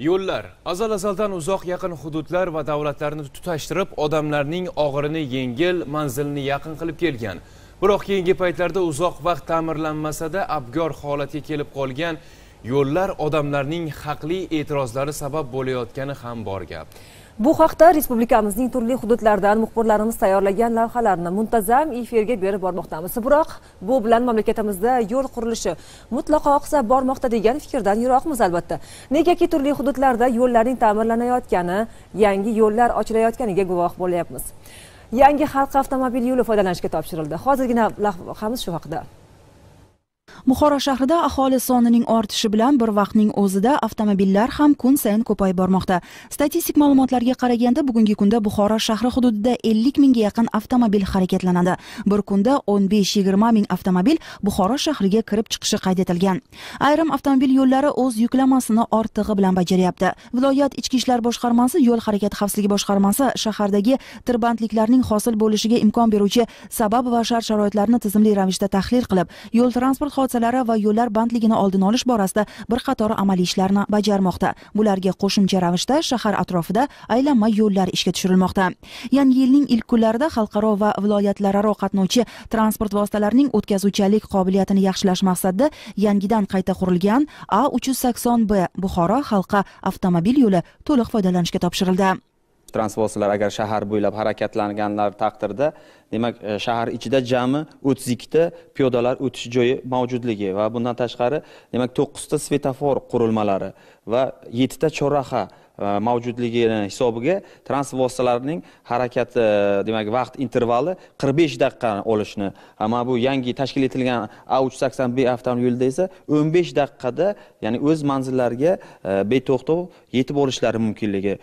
yo'llar azal azaldan uzoq yaqin hududlar va davlatlarni tutashtirib odamlarning og'irini yengil manzilni yaqin qilib kelgan biroq keyingi paytlarda uzoq vaqt ta'mirlanmasada abgor holatga kelib qolgan yo'llar odamlarning haqli e'tirozlari sabab bo'layotgani ham bor gap bu haqda respublikamizning turli hududlaridan muxbirlarimiz tayyorlagan lavhalarni muntazam efirga berib bormoqdamiz biroq bu bilan mamlakatimizda yo'l qurilishi mutlaqo oqsab bormoqda degan fikrdan yiroqmiz albatta negaki turli hududlarda yo'llarning ta'mirlanayotgani yangi yo'llar ochilayotganiga guvoh bo'lyapmiz yangi xalq avtomobil yo'li foydalanishga topshirildi hozirgina lavhamiz shu haqida buxoro shahrida aholi sonining ortishi bilan bir vaqtning o'zida avtomobillar ham kun sayin ko'payib bormoqda statistik ma'lumotlarga qaraganda bugungi kunda buxoro shahri hududida ellik mingga yaqin avtomobil harakatlanadi bir kunda o'n besh yigirma ming avtomobil buxoro shahriga kirib chiqishi qayd etilgan ayrim avtomobil yo'llari o'z yuklamasini ortig'i bilan bajaryapti viloyat ichki ishlar boshqarmasi yo'l harakati xavfsizligi boshqarmasi shahardagi tirbandliklarning hosil bo'lishiga imkon beruvchi sabab va shart sharoitlarni tizimli ravishda tahlil qilib yo'l transport stansiyalari va yo'llar bandligini oldini olish borasida bir qator amaliy ishlarni bajarmoqda bularga qo'shimcha ravishda shahar atrofida aylanma yo'llar ishga tushirilmoqda yangi yilning ilk kunlarida xalqaro va viloyatlararo qatnovchi transport vositalarining o'tkazuvchanlik qobiliyatini yaxshilash maqsadida yangidan qayta qurilgan a uch yuz sakson b buxoro xalqa avtomobil yo'li to'liq foydalanishga topshirildi transport agar shahar bo'ylab harakatlanganlar taqdirda demak e, shahar ichida jami o'ttiz ikkita piyodalar o'tish joyi mavjudligi va bundan tashqari demak to'qqizta svetofor qurilmalari va yettita chorraha E, mavjudligini hisobiga transport vositalarining harakati e, demak vaqt intervali 45 daqiqani olishni mana bu yangi tashkil etilgan yuz sakson b avtomobilida esa 15 daqiqada ya'ni o'z manzillariga e, beto'xtov yetib olishlari mumkinligi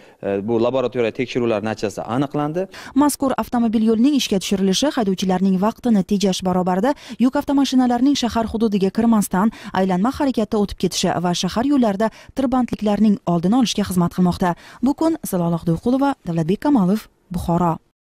bu laboratoriya tekshiruvlari natijasida aniqlandi mazkur avtomobil yo'lining ishga tushirilishi haydovchilarning vaqtini tejash barobarida yuk avtomashinalarining shahar hududiga kirmasdan aylanma harakatda o'tib ketishi va shahar yo'llarida tirbandliklarning oldini olishga xizmat qilmoqda bermoqda bu kun siloliq do'qulova davlatbek kamolov buxoro